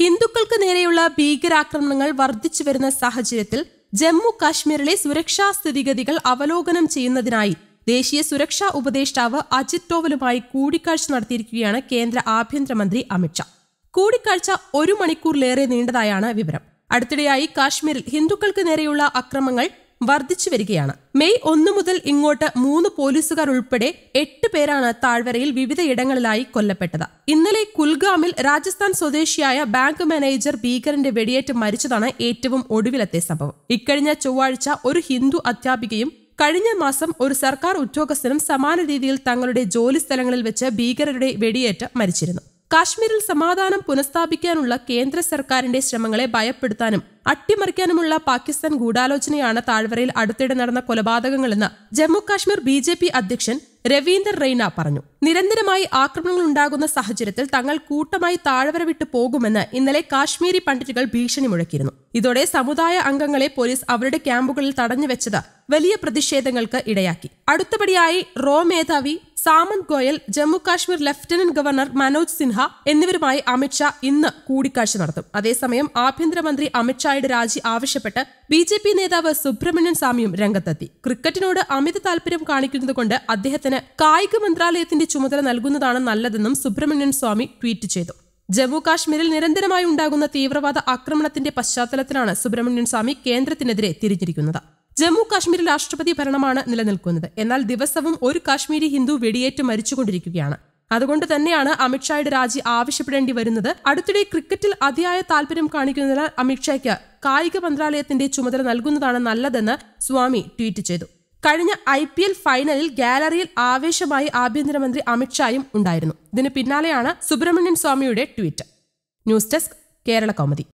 ഹിന്ദുക്കൾക്ക് നേരെയുള്ള ഭീകരാക്രമണങ്ങൾ വർദ്ധിച്ചു വരുന്ന സാഹചര്യത്തിൽ ജമ്മു കാശ്മീരിലെ സുരക്ഷാ സ്ഥിതിഗതികൾ അവലോകനം ചെയ്യുന്നതിനായി ദേശീയ സുരക്ഷാ ഉപദേഷ്ടാവ് അജിത് ഡോവലുമായി കൂടിക്കാഴ്ച നടത്തിയിരിക്കുകയാണ് കേന്ദ്ര ആഭ്യന്തരമന്ത്രി അമിത്ഷാ കൂടിക്കാഴ്ച ഒരു മണിക്കൂറിലേറെ നീണ്ടതായാണ് വിവരം അടുത്തിടെയായി കാശ്മീരിൽ ഹിന്ദുക്കൾക്ക് നേരെയുള്ള അക്രമങ്ങൾ വർദ്ധിച്ചു വരികയാണ് മെയ് ഒന്ന് മുതൽ ഇങ്ങോട്ട് മൂന്ന് പോലീസുകാർ ഉൾപ്പെടെ എട്ട് പേരാണ് താഴ്വരയിൽ വിവിധയിടങ്ങളിലായി കൊല്ലപ്പെട്ടത് ഇന്നലെ കുൽഗാമിൽ രാജസ്ഥാൻ സ്വദേശിയായ ബാങ്ക് മാനേജർ ഭീകരന്റെ വെടിയേറ്റ് മരിച്ചതാണ് ഏറ്റവും ഒടുവിലത്തെ സംഭവം ഇക്കഴിഞ്ഞ ചൊവ്വാഴ്ച ഒരു ഹിന്ദു അധ്യാപികയും കഴിഞ്ഞ മാസം ഒരു സർക്കാർ ഉദ്യോഗസ്ഥനും സമാന രീതിയിൽ തങ്ങളുടെ ജോലി സ്ഥലങ്ങളിൽ വെച്ച് ഭീകരരുടെ വെടിയേറ്റ് മരിച്ചിരുന്നു കാശ്മീരിൽ സമാധാനം പുനഃസ്ഥാപിക്കാനുള്ള കേന്ദ്ര സർക്കാരിന്റെ ശ്രമങ്ങളെ ഭയപ്പെടുത്താനും അട്ടിമറിക്കാനുമുള്ള പാകിസ്ഥാൻ ഗൂഢാലോചനയാണ് താഴ്വരയിൽ അടുത്തിടെ നടന്ന കൊലപാതകങ്ങളെന്ന് Jammu Kashmir B J P അധ്യക്ഷൻ രവീന്ദർ റെയ്ന പറഞ്ഞു നിരന്തരമായി ആക്രമണങ്ങൾ ഉണ്ടാകുന്ന സാഹചര്യത്തിൽ തങ്ങൾ കൂട്ടമായി താഴ്വര വിട്ടു പോകുമെന്ന് ഇന്നലെ കാശ്മീരി പണ്ഡിറ്റുകൾ ഭീഷണി മുഴക്കിയിരുന്നു ഇതോടെ സമുദായ അംഗങ്ങളെ പോലീസ് അവരുടെ ക്യാമ്പുകളിൽ തടഞ്ഞു വെച്ചത് വലിയ പ്രതിഷേധങ്ങൾക്ക് ഇടയാക്കി അടുത്തപടിയായി റോ മേധാവി സാമന്ത് ഗോയൽ ജമ്മു കാശ്മീർ ലഫ്റ്റനന്റ് ഗവർണർ മനോജ് സിൻഹ എന്നിവരുമായി അമിത്ഷാ ഇന്ന് കൂടിക്കാഴ്ച നടത്തും അതേസമയം ആഭ്യന്തരമന്ത്രി അമിത്ഷായുടെ രാജി ആവശ്യപ്പെട്ട് ബി ജെ പി നേതാവ് സുബ്രഹ്മണ്യൻ സ്വാമിയും രംഗത്തെത്തി ക്രിക്കറ്റിനോട് അമിത താൽപര്യം കാണിക്കുന്നതുകൊണ്ട് അദ്ദേഹത്തിന് കായിക മന്ത്രാലയത്തിന്റെ ചുമതല നൽകുന്നതാണ് നല്ലതെന്നും സുബ്രഹ്മണ്യൻ സ്വാമി ട്വീറ്റ് ചെയ്തു ജമ്മു കാശ്മീരിൽ നിരന്തരമായി ഉണ്ടാകുന്ന തീവ്രവാദ ആക്രമണത്തിന്റെ പശ്ചാത്തലത്തിലാണ് സുബ്രഹ്മണ്യൻ സ്വാമി കേന്ദ്രത്തിനെതിരെ തിരിഞ്ഞിരിക്കുന്നത് ജമ്മു കാശ്മീരിൽ രാഷ്ട്രപതി ഭരണമാണ് നിലനിൽക്കുന്നത് എന്നാൽ ദിവസവും ഒരു കാശ്മീരി ഹിന്ദു വെടിയേറ്റ് മരിച്ചുകൊണ്ടിരിക്കുകയാണ് അതുകൊണ്ട് തന്നെയാണ് അമിത്ഷായുടെ രാജി ആവശ്യപ്പെടേണ്ടി വരുന്നത് അടുത്തിടെ ക്രിക്കറ്റിൽ അതിയായ താല്പര്യം കാണിക്കുന്നതിനാൽ അമിത്ഷായ്ക്ക് കായിക മന്ത്രാലയത്തിന്റെ ചുമതല നൽകുന്നതാണ് നല്ലതെന്ന് സ്വാമി ട്വീറ്റ് ചെയ്തു കഴിഞ്ഞ ഐ പി എൽ ഫൈനലിൽ ഗാലറിയിൽ ആവേശമായി ആഭ്യന്തരമന്ത്രി അമിത്ഷായും ഉണ്ടായിരുന്നു ഇതിന് പിന്നാലെയാണ് സുബ്രഹ്മണ്യൻ സ്വാമിയുടെ tweet news desk Kerala Kaumudi